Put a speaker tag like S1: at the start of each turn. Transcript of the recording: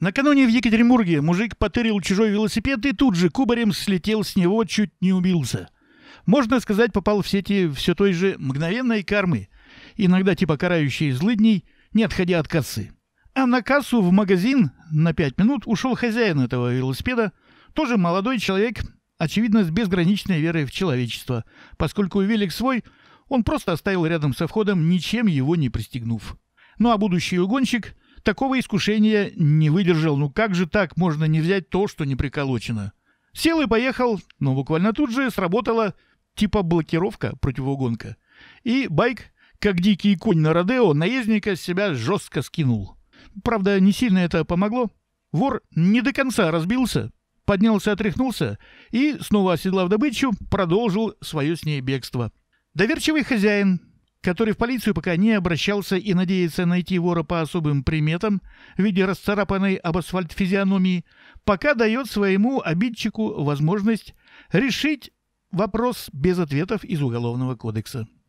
S1: Накануне в Екатеринбурге мужик потырил чужой велосипед и тут же кубарем слетел с него, чуть не убился. Можно сказать, попал в сети все той же мгновенной кармы, иногда типа карающей злыдней, не отходя от кассы. А на кассу в магазин на пять минут ушел хозяин этого велосипеда, тоже молодой человек, очевидно, с безграничной верой в человечество, поскольку велик свой он просто оставил рядом со входом, ничем его не пристегнув. Ну а будущий угонщик – Такого искушения не выдержал. Ну как же так можно не взять то, что не приколочено? Сел и поехал, но буквально тут же сработала типа блокировка противоугонка. И байк, как дикий конь на Родео, наездника с себя жестко скинул. Правда, не сильно это помогло. Вор не до конца разбился, поднялся, отряхнулся и, снова оседлав добычу, продолжил свое с ней бегство. Доверчивый хозяин который в полицию пока не обращался и надеется найти вора по особым приметам в виде расцарапанной об асфальт физиономии, пока дает своему обидчику возможность решить вопрос без ответов из Уголовного кодекса.